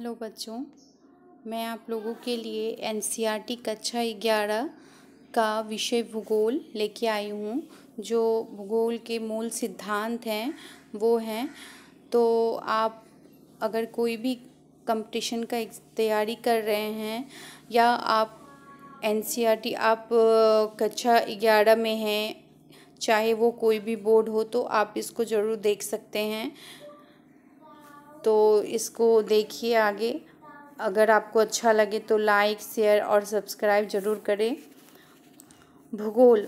hello बच्चों मैं आप लोगों के लिए एन e कक्षा ग्यारह का विषय भूगोल लेके आई हूँ जो भूगोल के मूल सिद्धांत हैं वो हैं तो आप अगर कोई भी कंपटीशन का तैयारी कर रहे हैं या आप एन e आप कक्षा ग्यारह में हैं चाहे वो कोई भी बोर्ड हो तो आप इसको ज़रूर देख सकते हैं तो इसको देखिए आगे अगर आपको अच्छा लगे तो लाइक शेयर और सब्सक्राइब ज़रूर करें भूगोल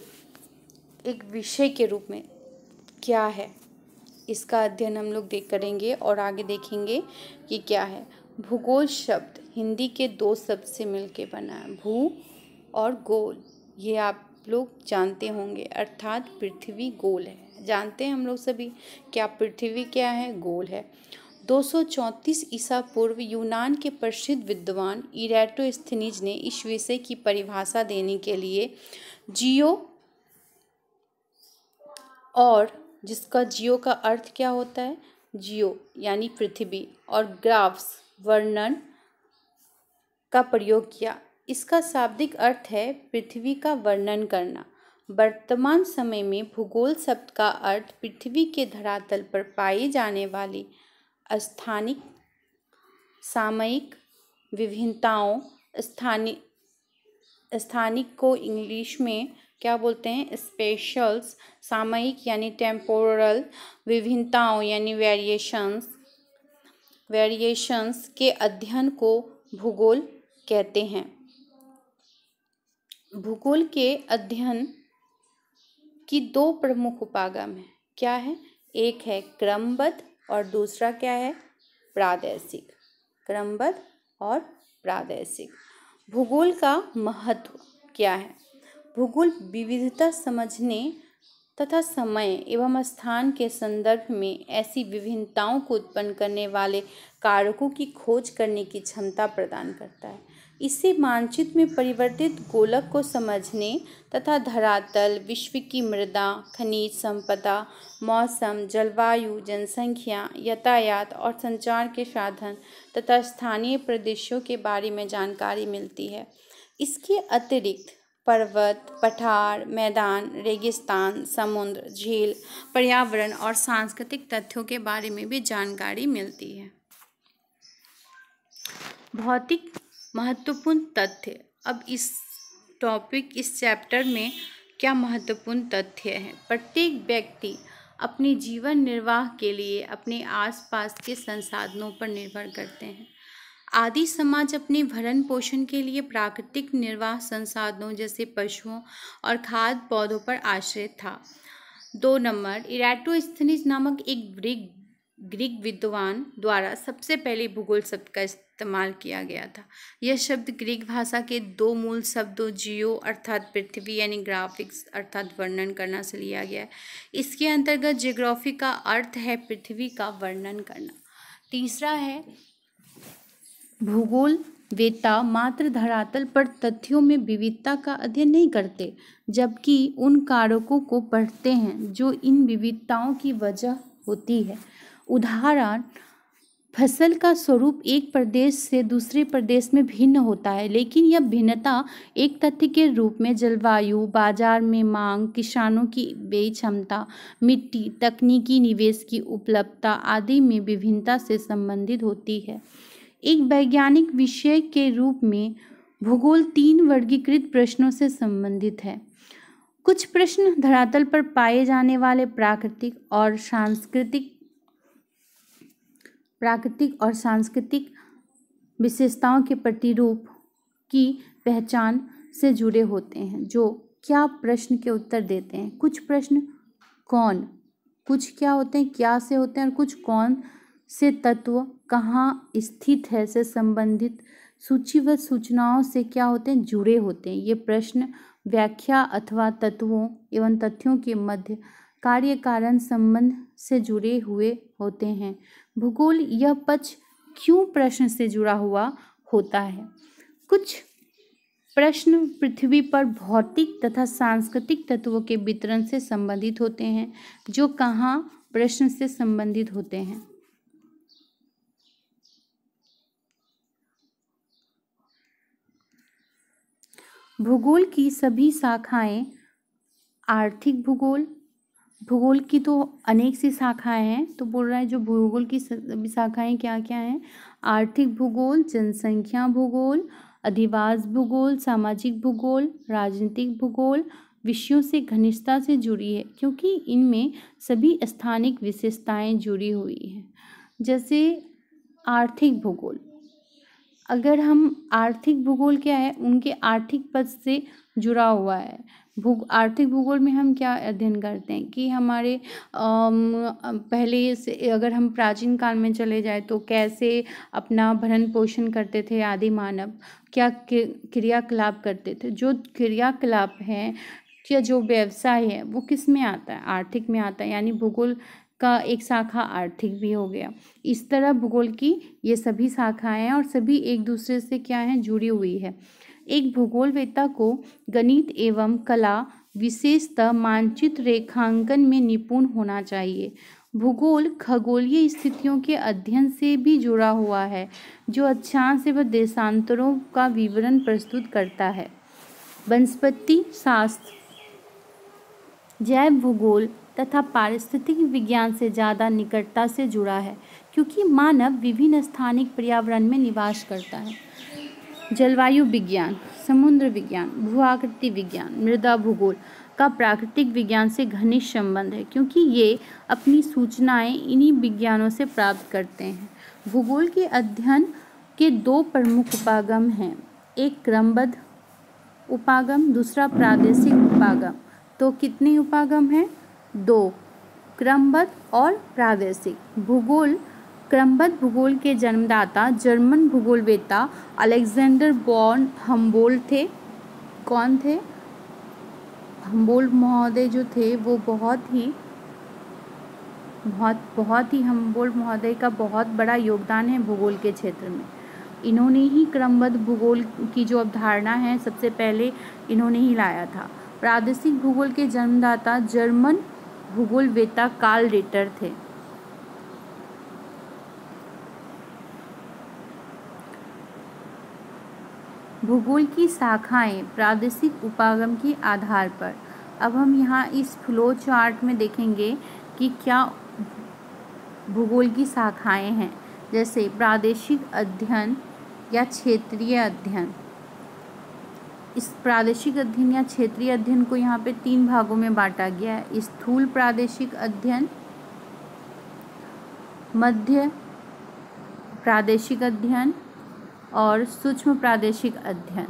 एक विषय के रूप में क्या है इसका अध्ययन हम लोग देख करेंगे और आगे देखेंगे कि क्या है भूगोल शब्द हिंदी के दो शब्द से मिलके बना है भू और गोल ये आप लोग जानते होंगे अर्थात पृथ्वी गोल है जानते हैं हम लोग सभी क्या पृथ्वी क्या है गोल है 234 ईसा पूर्व यूनान के प्रसिद्ध विद्वान इरेटोस्थनीज ने इस विषय की परिभाषा देने के लिए जियो और जिसका जियो का अर्थ क्या होता है जियो यानी पृथ्वी और ग्राफ्स वर्णन का प्रयोग किया इसका शाब्दिक अर्थ है पृथ्वी का वर्णन करना वर्तमान समय में भूगोल शब्द का अर्थ पृथ्वी के धरातल पर पाए जाने वाली स्थानिक सामयिक विभिन्नताओं स्थानीय स्थानिक को इंग्लिश में क्या बोलते हैं स्पेशल्स सामयिक यानी टेम्पोरल विभिन्नताओं यानी वेरिएशंस वेरिएशंस के अध्ययन को भूगोल कहते हैं भूगोल के अध्ययन की दो प्रमुख उपागम है क्या है एक है क्रमबद्ध और दूसरा क्या है प्रादेशिक क्रमबद्ध और प्रादेशिक भूगोल का महत्व क्या है भूगोल विविधता समझने तथा समय एवं स्थान के संदर्भ में ऐसी विभिन्नताओं को उत्पन्न करने वाले कारकों की खोज करने की क्षमता प्रदान करता है इससे मानचित में परिवर्तित गोलक को समझने तथा धरातल विश्व की मृदा खनिज संपदा मौसम जलवायु जनसंख्या यातायात और संचार के साधन तथा स्थानीय प्रदेशों के बारे में जानकारी मिलती है इसके अतिरिक्त पर्वत पठार मैदान रेगिस्तान समुद्र झील पर्यावरण और सांस्कृतिक तथ्यों के बारे में भी जानकारी मिलती है भौतिक महत्वपूर्ण तथ्य अब इस टॉपिक इस चैप्टर में क्या महत्वपूर्ण तथ्य हैं प्रत्येक व्यक्ति अपने जीवन निर्वाह के लिए अपने आसपास के संसाधनों पर निर्भर करते हैं आदि समाज अपने भरण पोषण के लिए प्राकृतिक निर्वाह संसाधनों जैसे पशुओं और खाद्य पौधों पर आश्रित था दो नंबर इराटोस्थनिज नामक एक वृक्ष ग्रीक विद्वान द्वारा सबसे पहले भूगोल शब्द का इस्तेमाल किया गया था यह शब्द ग्रीक भाषा के दो मूल शब्दों जियो अर्थात पृथ्वी यानी ग्राफिक्स अर्थात वर्णन करना से लिया गया है इसके अंतर्गत जियोग्राफी का अर्थ है पृथ्वी का वर्णन करना तीसरा है भूगोल वेता मात्र धरातल पर तथ्यों में विविधता का अध्ययन नहीं करते जबकि उन कारकों को पढ़ते हैं जो इन विविधताओं की वजह होती है उदाहरण फसल का स्वरूप एक प्रदेश से दूसरे प्रदेश में भिन्न होता है लेकिन यह भिन्नता एक तथ्य के रूप में जलवायु बाजार में मांग किसानों की व्यय क्षमता मिट्टी तकनीकी निवेश की उपलब्धता आदि में विभिन्नता से संबंधित होती है एक वैज्ञानिक विषय के रूप में भूगोल तीन वर्गीकृत प्रश्नों से संबंधित है कुछ प्रश्न धरातल पर पाए जाने वाले प्राकृतिक और सांस्कृतिक प्राकृतिक और सांस्कृतिक विशेषताओं के प्रतिरूप की पहचान से जुड़े होते हैं जो क्या प्रश्न के उत्तर देते हैं कुछ प्रश्न कौन कुछ क्या होते हैं क्या से होते हैं और कुछ कौन से तत्व कहाँ स्थित है से संबंधित सूची व सूचनाओं से क्या होते हैं जुड़े होते हैं ये प्रश्न व्याख्या अथवा तत्वों एवं तथ्यों के मध्य कार्य कारण संबंध से जुड़े हुए होते हैं भूगोल यह पक्ष क्यों प्रश्न से जुड़ा हुआ होता है कुछ प्रश्न पृथ्वी पर भौतिक तथा सांस्कृतिक तत्वों के वितरण से संबंधित होते हैं जो कहाँ प्रश्न से संबंधित होते हैं भूगोल की सभी शाखाएं आर्थिक भूगोल भूगोल की तो अनेक सी शाखाएं हैं तो बोल रहा है जो भूगोल की शाखाएं क्या क्या हैं आर्थिक भूगोल जनसंख्या भूगोल अधिवास भूगोल सामाजिक भूगोल राजनीतिक भूगोल विषयों से घनिष्ठता से जुड़ी है क्योंकि इनमें सभी स्थानिक विशेषताएं जुड़ी हुई हैं जैसे आर्थिक भूगोल अगर हम आर्थिक भूगोल क्या है उनके आर्थिक पद से जुड़ा हुआ है भू आर्थिक भूगोल में हम क्या अध्ययन करते हैं कि हमारे पहले से अगर हम प्राचीन काल में चले जाए तो कैसे अपना भरण पोषण करते थे आदि मानव क्या क्रियाकलाप करते थे जो क्रियाकलाप है या जो व्यवसाय है वो किस में आता है आर्थिक में आता है यानी भूगोल का एक शाखा आर्थिक भी हो गया इस तरह भूगोल की ये सभी शाखाएँ हैं और सभी एक दूसरे से क्या हैं जुड़ी हुई है एक भूगोलवेत्ता को गणित एवं कला विशेषतः मानचित्र रेखांकन में निपुण होना चाहिए भूगोल खगोलीय स्थितियों के अध्ययन से भी जुड़ा हुआ है जो अक्षांश एवं देशांतरों का विवरण प्रस्तुत करता है वनस्पति शास्त्र जैव भूगोल तथा पारिस्थितिक विज्ञान से ज़्यादा निकटता से जुड़ा है क्योंकि मानव विभिन्न स्थानिक पर्यावरण में निवास करता है जलवायु विज्ञान समुद्र विज्ञान भूआकृति विज्ञान मृदा भूगोल का प्राकृतिक विज्ञान से घनिष्ठ संबंध है क्योंकि ये अपनी सूचनाएं इन्हीं विज्ञानों से प्राप्त करते हैं भूगोल के अध्ययन के दो प्रमुख उपागम हैं एक क्रमबद्ध उपागम दूसरा प्रादेशिक उपागम तो कितने उपागम हैं दो क्रमबद्ध और प्रादेशिक भूगोल क्रमबद्ध भूगोल के जन्मदाता जर्मन भूगोलवेता अलेक्जेंडर बॉन हम्बोल थे कौन थे हम्बोल महोदय जो थे वो बहुत ही बहुत बहुत ही हम्बोल महोदय का बहुत बड़ा योगदान है भूगोल के क्षेत्र में इन्होंने ही क्रमबद्ध भूगोल की जो अवधारणा है सबसे पहले इन्होंने ही लाया था प्रादेशिक भूगोल के जन्मदाता जर्मन भूगोलवेता कार्ल रेटर थे भूगोल की शाखाएं प्रादेशिक उपागम के आधार पर अब हम यहाँ इस फ्लो चार्ट में देखेंगे कि क्या भूगोल की शाखाएं हैं जैसे प्रादेशिक अध्ययन या क्षेत्रीय अध्ययन इस प्रादेशिक अध्ययन या क्षेत्रीय अध्ययन को यहाँ पे तीन भागों में बांटा गया है स्थूल प्रादेशिक अध्ययन मध्य प्रादेशिक अध्ययन और सूक्ष्म प्रादेशिक अध्ययन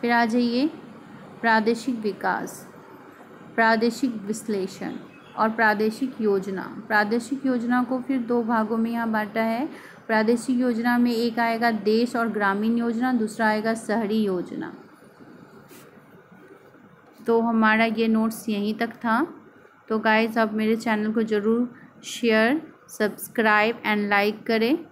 फिर आ जाइए प्रादेशिक विकास प्रादेशिक विश्लेषण और प्रादेशिक योजना प्रादेशिक योजना को फिर दो भागों में यहाँ बांटा है प्रादेशिक योजना में एक आएगा देश और ग्रामीण योजना दूसरा आएगा शहरी योजना तो हमारा ये नोट्स यहीं तक था तो गाइज आप मेरे चैनल को ज़रूर शेयर सब्सक्राइब एंड लाइक करें